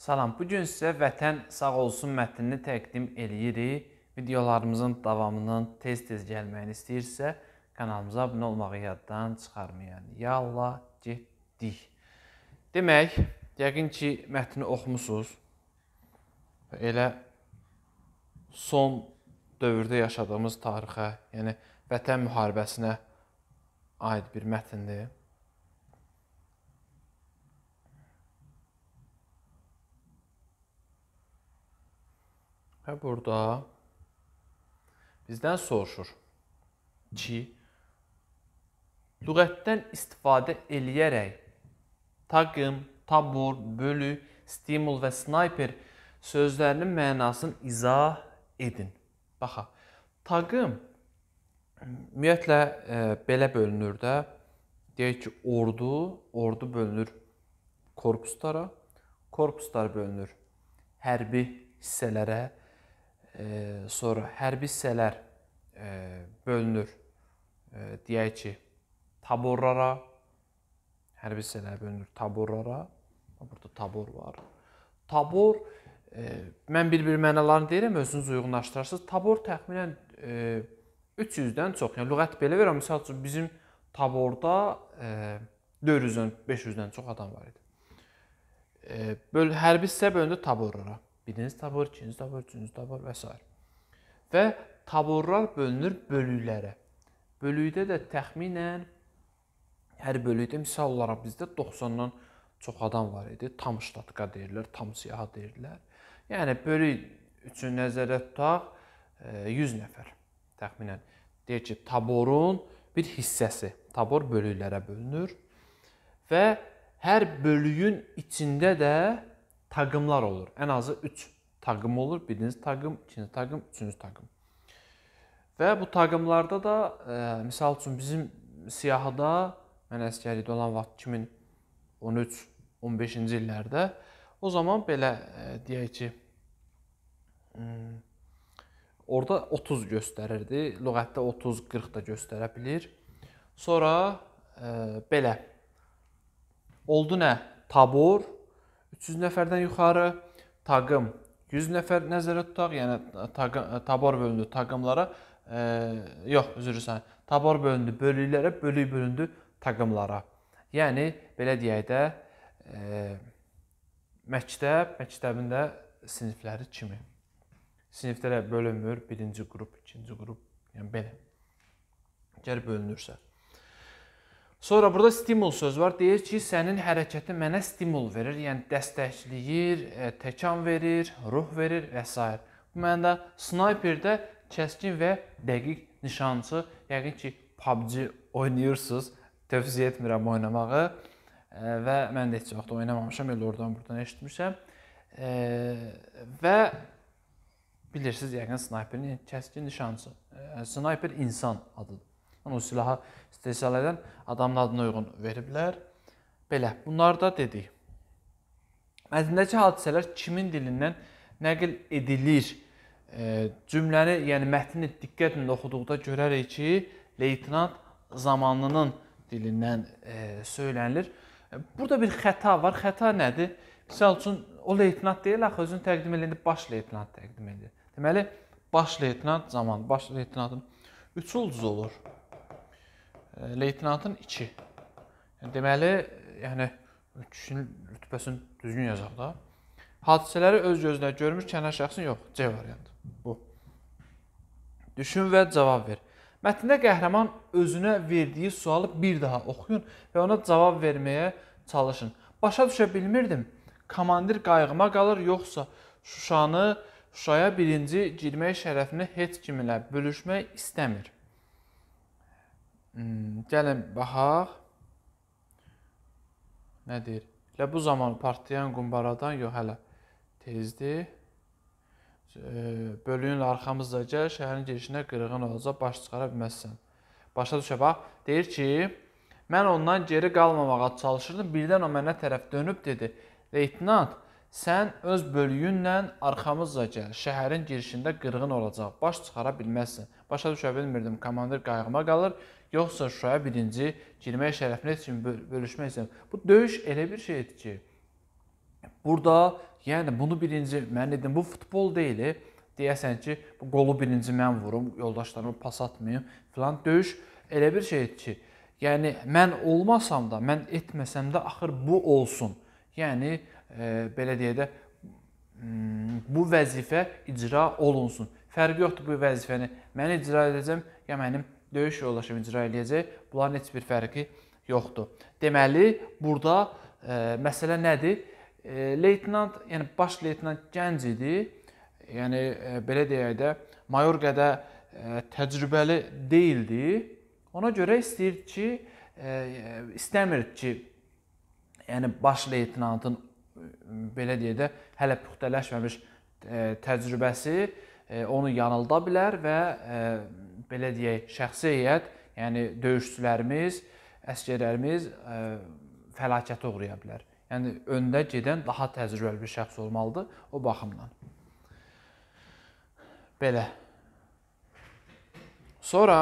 Salam, bu gün sizə Vətən sağ olsun mətnini təqdim eləyirik. Videolarımızın davamının tez-tez gəlməyini istəyirsə, kanalımıza abunə olmağı yaddan çıxarmayın. Ya Allah, getdik. Demək, yəqin ki, mətni oxumusunuz. Elə son dövrdə yaşadığımız tarixə, yəni Vətən müharibəsinə aid bir mətndir. Və hə, burada bizdən soruşur ki, lüğətdən istifadə eləyərək taqım, tabur, bölü, stimul və snayper sözlərinin mənasını izah edin. Baxa, taqım ümumiyyətlə e, belə bölünür də. Deyək ki, ordu, ordu bölünür korpuslara, korpuslar bölünür hərbi hissələrə, sonra hərbi hissələr e, bölünür, e, deyək ki, taborlara, hərbi hissələr bölünür taborlara. Burada tabor var. Tabor e, mən bir-bir mənalarını deyirəm, özünüz uyğunlaşdırarsınız. Tabor təxminən 300-dən çox. Yəni lüğət belə verir, məsəl üçün bizim taborda 400-dən, 500-dən çox adam var idi. Böl hərbi hissə bölündü taborlara birinci tabor, ikinci tabor, üçüncü tabor və s. Və taborlar bölünür bölüklərə. Bölükdə də təxminən hər bölükdə misal olaraq bizdə 90-dan çox adam var idi. Tam ştatka deyirlər, tam siyahı deyirlər. Yəni bölük üçün nəzərdə tutaq 100 e, nəfər təxminən. Deyir ki, taborun bir hissəsi, tabor bölüklərə bölünür və hər bölüyün içində də taqımlar olur. Ən azı 3 taqım olur. Birinci taqım, ikinci taqım, üçüncü taqım. Və bu taqımlarda da e, misal üçün bizim siyahıda mən əskərlikdə olan vaxt 2013-15-ci illərdə o zaman belə e, deyək ki orada 30 göstərirdi. Lüğətdə 30, 40 da göstərə bilər. Sonra e, belə oldu nə? Tabor 300 nəfərdən yuxarı, taqım 100 nəfər nəzərə tutaq, yəni taqım e, tabor bölündü taqımlara, ə, e, yox, üzr istəyirəm. Tabor bölündü bölüklərə, bölük bölündü taqımlara. Yəni belə deyək də ə, e, məktəb, məktəbində sinifləri kimi. Siniflərə bölünmür, birinci qrup, ikinci qrup, yəni belə. Gəl bölünürsə. Sonra burada stimul söz var. Deyir ki, sənin hərəkətin mənə stimul verir, yəni dəstəkləyir, e, təkan verir, ruh verir və s. Bu məndə snayperdə kəskin və dəqiq nişancı, yəqin ki, PUBG oynayırsınız. Tövsiyə etmirəm oynamağı e, və mən də heç vaxt oynamamışam, elə oradan burdan eşitmişəm. E, və bilirsiniz yəqin snayperin kəskin nişancı. Snayper insan adıdır. Onu silaha istehsal edən adamın adına uyğun veriblər. Belə, bunları da dedik. Mətndəki hadisələr kimin dilindən nəql edilir? E, cümləni, yəni mətni diqqətlə oxuduqda görərik ki, leytenant zamanının dilindən e, söylənilir. E, burada bir xəta var. Xəta nədir? Məsəl üçün o leytenant deyil, axı özünü təqdim edəndə baş leytenant təqdim edir. Deməli, baş leytenant zaman, baş leytenantın 3 ulduz olur. E, leytenantın 2. Yəni deməli, yəni üçün rütbəsini düzgün yazaq da. Hadisələri öz gözlə görmüş kənar şəxsin yox, C variantı. Bu. Düşün və cavab ver. Mətndə qəhrəman özünə verdiyi sualı bir daha oxuyun və ona cavab verməyə çalışın. Başa düşə bilmirdim. Komandir qayğıma qalır yoxsa Şuşanı Şuşaya birinci girmək şərəfini heç kimlə bölüşmək istəmir. Hmm, gəlin baxaq. Nə deyir? Elə bu zaman partlayan qumbaradan yox hələ tezdir. Bölüyünlə arxamızda gəl, şəhərin girişinə qırğın olacaq, baş çıxara bilməzsən. Başa düşə bax. Deyir ki, Mən ondan geri qalmamağa çalışırdım. Birdən o mənə tərəf dönüb dedi: "Leytenant, sən öz bölüyünlə arxamızca gəl. Şəhərin girişində qırğın olacaq. Baş çıxara bilməzsən." Başa düşə bilmirdim. Komandir qayğıma qalır yoxsa Şuşaya birinci girmək şərəfinə üçün bölüşmək istəyirəm. Bu döyüş elə bir şeydir ki, burada yəni bunu birinci mən dedim bu futbol deyil. E, deyəsən ki, bu qolu birinci mən vurum, yoldaşlarıma pas atmayım filan döyüş elə bir şeydir ki, yəni mən olmasam da, mən etməsəm də axır bu olsun. Yəni e, belə deyə də bu vəzifə icra olunsun. Fərqi yoxdur bu vəzifəni mən icra edəcəm ya mənim döyüş yoldaşımı icra eləyəcək. Bunların heç bir fərqi yoxdur. Deməli, burada e, məsələ nədir? E, leytenant, yəni baş leytenant gənc idi. Yəni e, belə deyək də, mayor qədər e, təcrübəli değildi. Ona görə istəyir ki, e, istəmir ki, yəni baş leytenantın e, belə deyə də hələ puxtələşməmiş e, təcrübəsi e, onu yanılda bilər və belə deyək, şəxsi heyət, yəni döyüşçülərimiz, əsgərlərimiz ə, e, fəlakətə uğraya bilər. Yəni öndə gedən daha təcrübəli bir şəxs olmalıdır o baxımdan. Belə. Sonra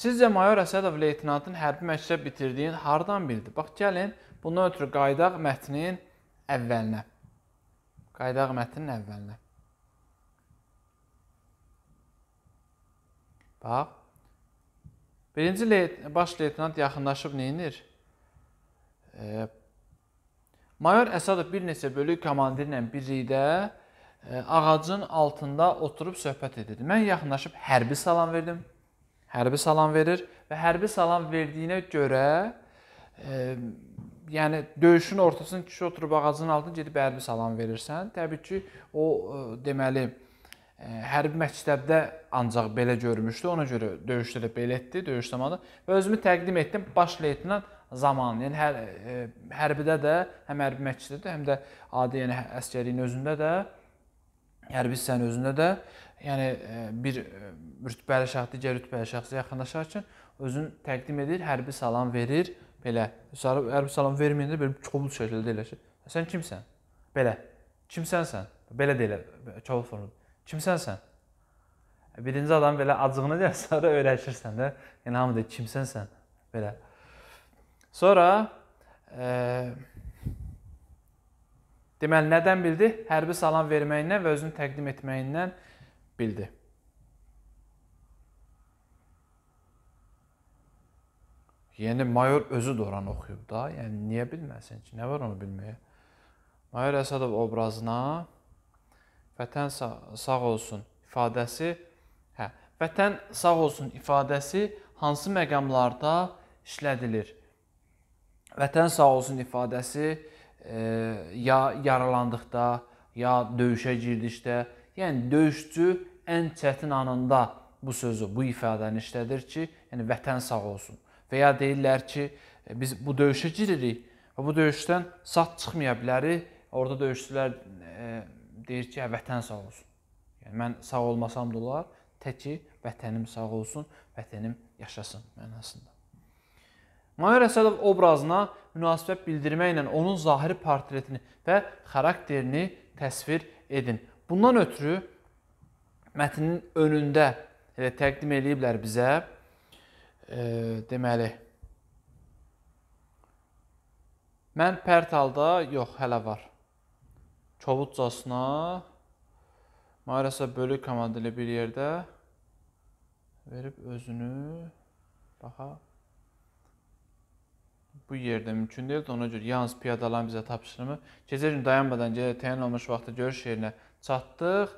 Sizcə mayor Əsədov leytenantın hərbi məktəb bitirdiyini hardan bildi? Bax gəlin, bundan ötürü qaydaq mətnin əvvəlinə. Qaydaq mətnin əvvəlinə. Bax. Birinci leyt baş leytenant yaxınlaşıb neynir? E, Mayor Əsədov bir neçə bölük komandirlə birlikdə e, ağacın altında oturub söhbət edirdi. Mən yaxınlaşıb hərbi salam verdim. Hərbi salam verir və hərbi salam verdiyinə görə e, yəni döyüşün ortasında kişi oturub ağacın altında gedib hərbi salam verirsən, təbii ki, o e, deməli hərbi məktəbdə ancaq belə görmüşdü. Ona görə döyüşdə də belə etdi, döyüş zamanı və özümü təqdim etdim baş leytenant zamanı. Yəni hər e, hərbidə də, həm hərbi məktəbdə, həm də adi yəni əskəriyin özündə də, hərbi hissənin özündə də, yəni e, bir e, rütbəli şəxs digər rütbəli şəxsə yaxınlaşarkən özün təqdim edir, hərbi salam verir, belə. Hərbi salam verməyəndə belə kobud şəkildə elə ki, sən kimsən? Belə. Kimsənsən? Belə deyirlər kobud formada. Kimsən sən? E, birinci adam belə acığını deyir, sonra öyrəşirsən də. Yəni hamı deyir, kimsən sən? Belə. Sonra e, deməli nədən bildi? Hərbi salam verməyindən və özünü təqdim etməyindən bildi. Yəni mayor özü də oranı oxuyub da. Yəni niyə bilməsin ki? Nə var onu bilməyə? Mayor Əsədov obrazına vətən sağ, sağ olsun ifadəsi, hə, vətən sağ olsun ifadəsi hansı məqamlarda işlədilir? Vətən sağ olsun ifadəsi e, ya yaralandıqda, ya döyüşə girdikdə, yəni döyüşçü ən çətin anında bu sözü, bu ifadəni işlədir ki, yəni vətən sağ olsun. Və ya deyirlər ki, e, biz bu döyüşə giririk və bu döyüşdən sağ çıxmaya bilərik. Orda döyüşçülər e, deyir ki, hə, vətən sağ olsun. Yəni mən sağ olmasam da olar, tək ki vətənim sağ olsun, vətənim yaşasın mənasında. Mayor Əsədov obrazına münasibət bildirməklə onun zahiri portretini və xarakterini təsvir edin. Bundan ötürü mətnin önündə elə təqdim eləyiblər bizə e, deməli Mən pərt halda yox, hələ var kobudcasına Mariyasa bölük komanda ilə bir yerdə verib özünü baxa bu yerdə mümkün deyil. Ona görə yalnız piyadaların bizə tapşırımı gecə gün dayanmadan gələ təyin olunmuş vaxtda görüş yerinə çatdıq.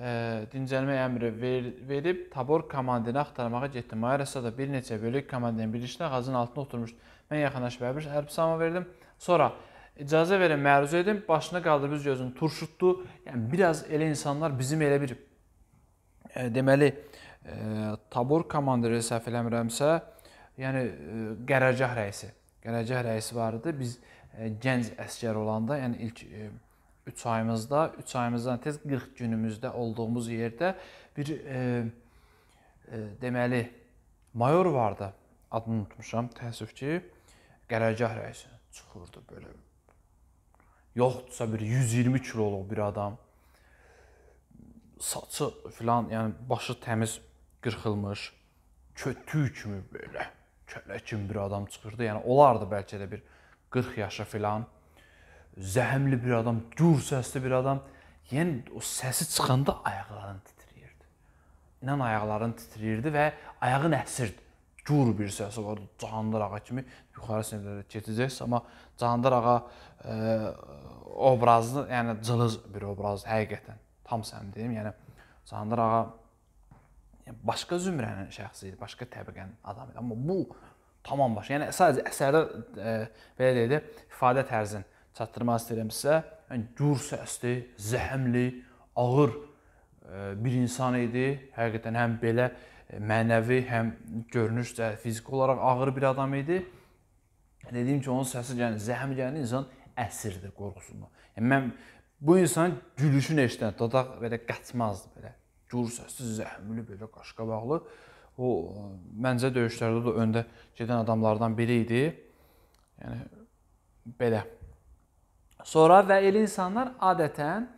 E, dincəlmə əmri ver, verib tabor komandini axtarmağa getdi. Mayrasa da bir neçə bölük komandinin birləşdiyi ağacın altında oturmuşdu. Mən yaxınlaşıb əbir hərb salamı verdim. Sonra icazə verin, məruzə edin, başına qaldırıb üz gözünü turşutdu. Yəni biraz elə insanlar bizim elə bir e, deməli e, tabor komandiri səhv eləmirəmsə, yəni e, qərargah rəisi, qərargah rəisi var idi. Biz e, gənc əsgər olanda, yəni ilk e, 3 ayımızda, 3 ayımızdan tez 40 günümüzdə olduğumuz yerdə bir e, e, deməli mayor vardı. Adını unutmuşam, təəssüf ki, qərargah rəisi çıxırdı belə yoxdursa bir 120 kiloluq bir adam saçı filan, yəni başı təmiz qırxılmış, kötü kimi belə kələk kimi bir adam çıxırdı. Yəni olardı bəlkə də bir 40 yaşa filan. Zəhmli bir adam, gür səsli bir adam. Yəni o səsi çıxanda ayaqların titrəyirdi. İnan ayaqların titrəyirdi və ayağın əsirdi. Gür bir səsi vardı, cahandır ağa kimi yuxarı siniflərə keçəcəksə, amma Candar ağa ə, e, obrazı, yəni cılız bir obrazdır həqiqətən. Tam sən deyim, yəni Candar ağa yəni, başqa zümrənin şəxsi idi, başqa təbəqənin adamı idi. Amma bu tamam başqa. Yəni sadəcə əsərdə ə, e, belə deyək də ifadə tərzin çatdırmaq istəyirəm sizə. Yəni gur səsli, zəhmli, ağır ə, e, bir insan idi. Həqiqətən həm belə mənəvi, həm görünüşcə fiziki olaraq ağır bir adam idi. Dediyim ki, onun səsi gəlir, zəhmi gəlir, insan əsirdir qorxusundan. Yəni mən bu insanın gülüşünü eşidən dodaq belə qaçmazdı belə. Gür səssiz, zəhmli belə qaşqabaqlı. O məncə döyüşlərdə də öndə gedən adamlardan biri idi. Yəni belə. Sonra və elə insanlar adətən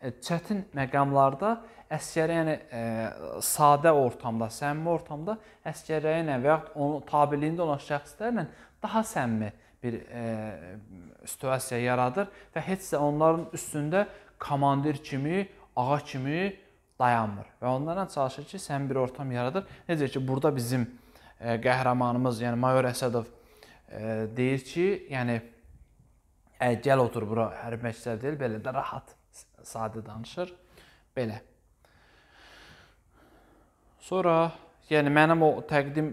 e, çətin məqamlarda əskərə, yəni ə, e, sadə ortamda, səmimi ortamda əskərə ilə və yaxud onun tabeliyində olan şəxslərlə daha səmimi bir ə, e, situasiya yaradır və heç də onların üstündə komandir kimi, ağa kimi dayanmır və onlarla çalışır ki, səmimi bir ortam yaradır. Necə ki, burada bizim ə, e, qəhrəmanımız, yəni mayor Əsədov ə, deyir ki, yəni ə, gəl otur bura hərbi məktəb deyil, belə də rahat, sadə danışır. Belə. Sonra, yəni mənim o təqdim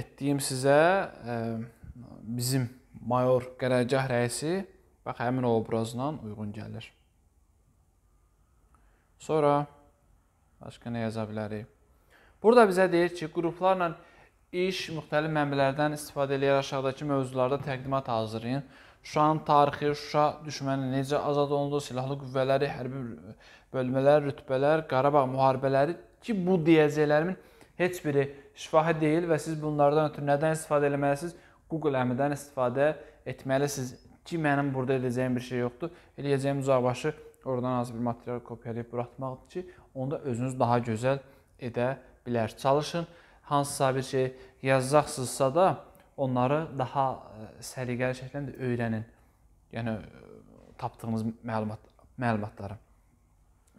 etdiyim sizə ə, e, bizim mayor qərargah rəisi bax həmin o obrazla uyğun gəlir. Sonra başqa nə yaza bilərik? Burada bizə deyir ki, qruplarla iş müxtəlif mənbələrdən istifadə edərək aşağıdakı mövzularda təqdimat hazırlayın. Şuşanın tarixi, Şuşa düşməni necə azad olundu, silahlı qüvvələri, hərbi bölmələr, rütbələr, Qarabağ müharibələri ki, bu deyəcəklərimin heç biri şifahi deyil və siz bunlardan ötürü nədən istifadə etməlisiniz? Google əmridən istifadə etməlisiniz ki, mənim burada edəcəyim bir şey yoxdur. Eləyəcəyim uzaqbaşı oradan az bir material kopyalayıb buraxmaqdır ki, onda özünüz daha gözəl edə bilər. Çalışın. Hansısa bir şey yazacaqsınızsa da onları daha e, səliqəli şəkildə öyrənin. Yəni e, tapdığınız məlumat məlumatları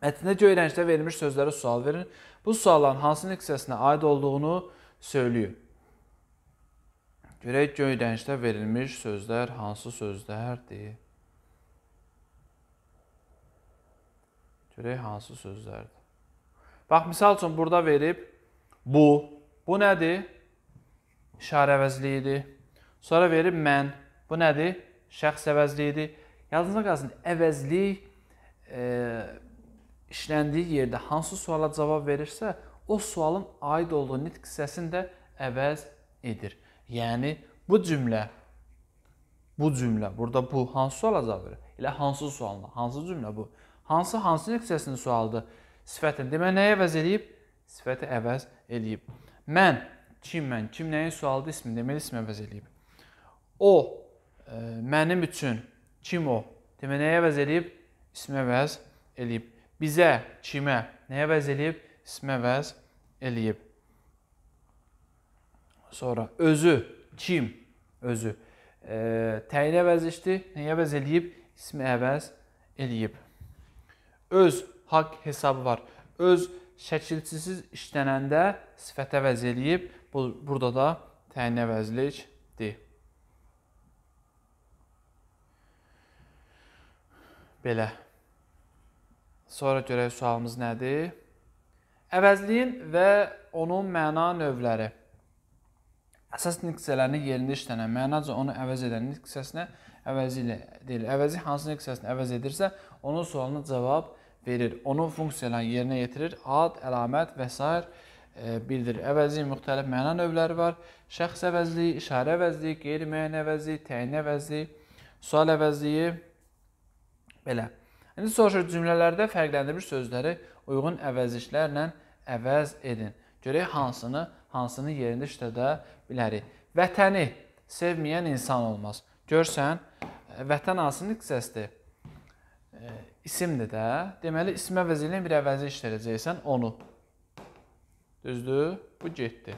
Əslində öyrəncdə verilmiş sözlərə sual verin. Bu sualların hansı hissəsinə aid olduğunu söyləyin. Görək göyrənişdə verilmiş sözlər hansı sözlərdir? Görək hansı sözlərdir? Bax, misal üçün burada verib bu. Bu nədir? İşarə əvəzliyidir. Sonra verib mən. Bu nədir? Şəxs əvəzliyidir. Yadınızda qalsın, əvəzlik e, işləndiyi yerdə hansı suala cavab verirsə, o sualın aid olduğu nitq hissəsini də əvəz edir. Yəni bu cümlə bu cümlə burada bu hansı suala cavab verir? Elə hansı sualına? Hansı cümlə bu? Hansı hansı nitq hissəsinin sualıdır? Sifətini. Demə nəyə əvəz eləyib? Sifəti əvəz eləyib. Mən, kim mən, kim nəyin sualıdır ismini deməli ismi əvəz eləyib. O ə, e, mənim üçün kim o? Demə nəyə əvəz eləyib? İsmi əvəz eləyib bizə kimə nəyə vəz eləyib? İsmə vəz eləyib. Sonra özü kim? Özü e, təyinə vəzişdi. Nəyə vəz eləyib? İsmi əvəz eləyib. Öz haqq hesabı var. Öz şəkilçisiz işlənəndə sifətə vəz eləyib. Bu, burada da təyinə vəzlikdir. Belə. Sonra görək sualımız nədir? Əvəzliyin və onun məna növləri. Əsas nüksələrini yerində işlənən, mənaca onu əvəz edən nüksəsinə əvəzi ilə deyil. Əvəzi hansı nüksəsini əvəz edirsə, onun sualına cavab verir. Onun funksiyalarını yerinə yetirir. Ad, əlamət və s. E, bildirir. Əvəzliyin müxtəlif məna növləri var. Şəxs əvəzliyi, işarə əvəzliyi, qeyri-müəyyən əvəzliyi, təyin əvəzliyi, sual əvəzliyi belə. İndi soruşur cümlələrdə fərqləndirmiş sözləri uyğun əvəzişlərlə əvəz edin. Görək hansını, hansını yerində işlədə bilərik. Vətəni sevməyən insan olmaz. Görsən, vətən hansının hissəsidir? E, isimdir də. Deməli, isim əvəzi ilə bir əvəzi işləyəcəksən onu. Düzdür? Bu getdi.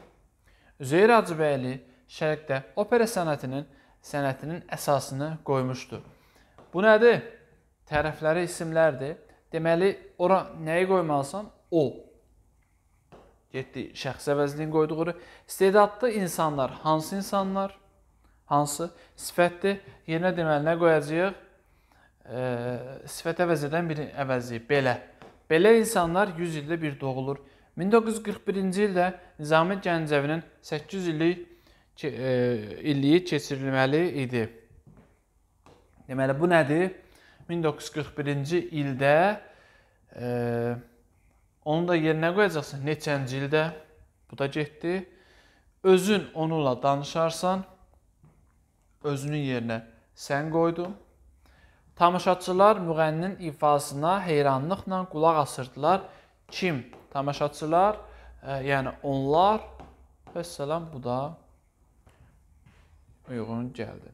Üzeyir Hacıbəyli Şərqdə opera sənətinin sənətinin əsasını qoymuşdu. Bu nədir? tərəfləri isimlərdir. Deməli, ora nəyi qoymalısan? O. Getdi şəxs əvəzliyini qoyduq. İstedadlı insanlar hansı insanlar? Hansı sifətdir? Yerinə deməli nə qoyacağıq? E, sifət əvəz edən bir əvəzliyik. Belə. Belə insanlar 100 ildə bir doğulur. 1941-ci ildə Nizami Gəncəvinin 800 illik e, illiyi keçirilməli idi. Deməli bu nədir? 1941-ci ildə e, onu da yerinə qoyacaqsan. Neçənci ildə? Bu da getdi. Özün onunla danışarsan, özünün yerinə sən qoydun. Tamaşaçılar müğənninin ifasına heyranlıqla qulaq asırdılar. Kim? Tamaşaçılar, e, yəni onlar. Vəssalam bu da uyğun gəldi.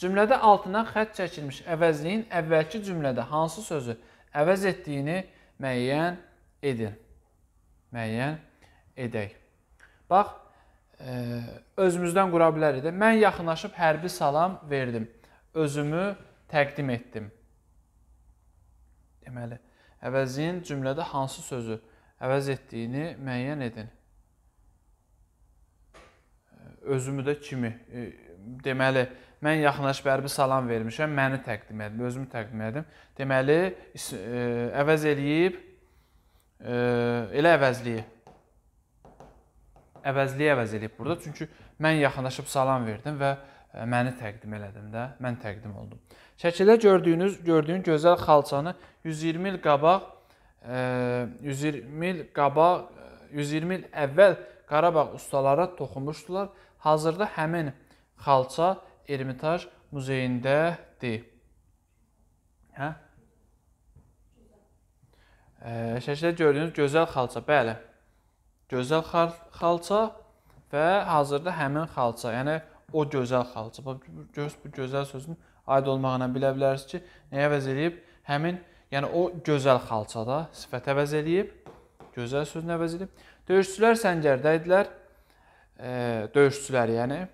Cümlədə altından xətt çəkilmiş əvəzliyin əvvəlki cümlədə hansı sözü əvəz etdiyini müəyyən edin. Müəyyən edək. Bax, ə, e, özümüzdən qura bilərik də. Mən yaxınlaşıb hərbi salam verdim. Özümü təqdim etdim. Deməli, əvəzin cümlədə hansı sözü əvəz etdiyini müəyyən edin. E, özümü də kimi. E, deməli, Mən yaxınlaşıb hərbi salam vermişəm, məni təqdim etdim, özümü təqdim etdim. Deməli, e, əvəz eləyib e, elə əvəzliyi. Əvəzliyi əvəz eləyib burada. Çünki mən yaxınlaşıb salam verdim və e, məni təqdim elədim də, mən təqdim oldum. Şəkildə gördüyünüz, gördüyün gözəl xalçanı 120 il qabaq 120 il qabaq 120 il əvvəl Qarabağ ustaları toxumuşdular. Hazırda həmin xalça Ermitaj muzeyindədir. Hə? E, şəkildə gördüyünüz gözəl xalça, bəli. Gözəl xal xalça və hazırda həmin xalça, yəni o gözəl xalça. Bax, göz bu gözəl sözün aid olmağına bilə bilərsiniz ki, nəyə əvəz eləyib? Həmin, yəni o gözəl xalçada sifət əvəz eləyib, gözəl sözünü əvəz edib. Döyüşçülər səngərdə idilər. E, döyüşçülər, yəni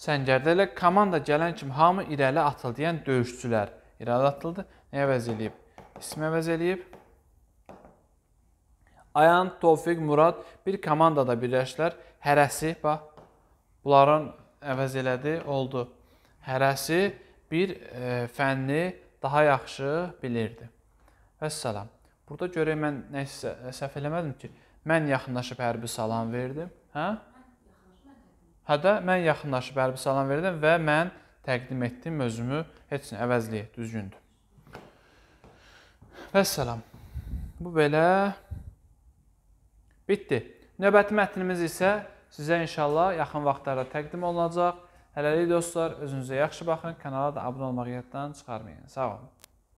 Səngərdə elə komanda gələn kimi hamı irəli atıl deyən döyüşçülər irəli atıldı. Nə əvəz eləyib? İsim əvəz eləyib. Ayan, Tofiq, Murad bir komandada birləşdilər. Hərəsi bax bunların əvəz elədi, oldu. Hərəsi bir e, fənni daha yaxşı bilirdi. Vəssalam. Burada görək mən nə səhv eləmədim ki, mən yaxınlaşıb hərbi salam verdim. Hə? Hədə mən yaxınlaşıb hərbi salam verdim və mən təqdim etdim özümü heç nə əvəzliyik, düzgündür. Vəssalam. Bu belə bitdi. Növbəti mətnimiz isə sizə inşallah yaxın vaxtlarda təqdim olunacaq. Hələlik dostlar, özünüzə yaxşı baxın, kanala da abunə olmağı yaddan çıxarmayın. Sağ olun.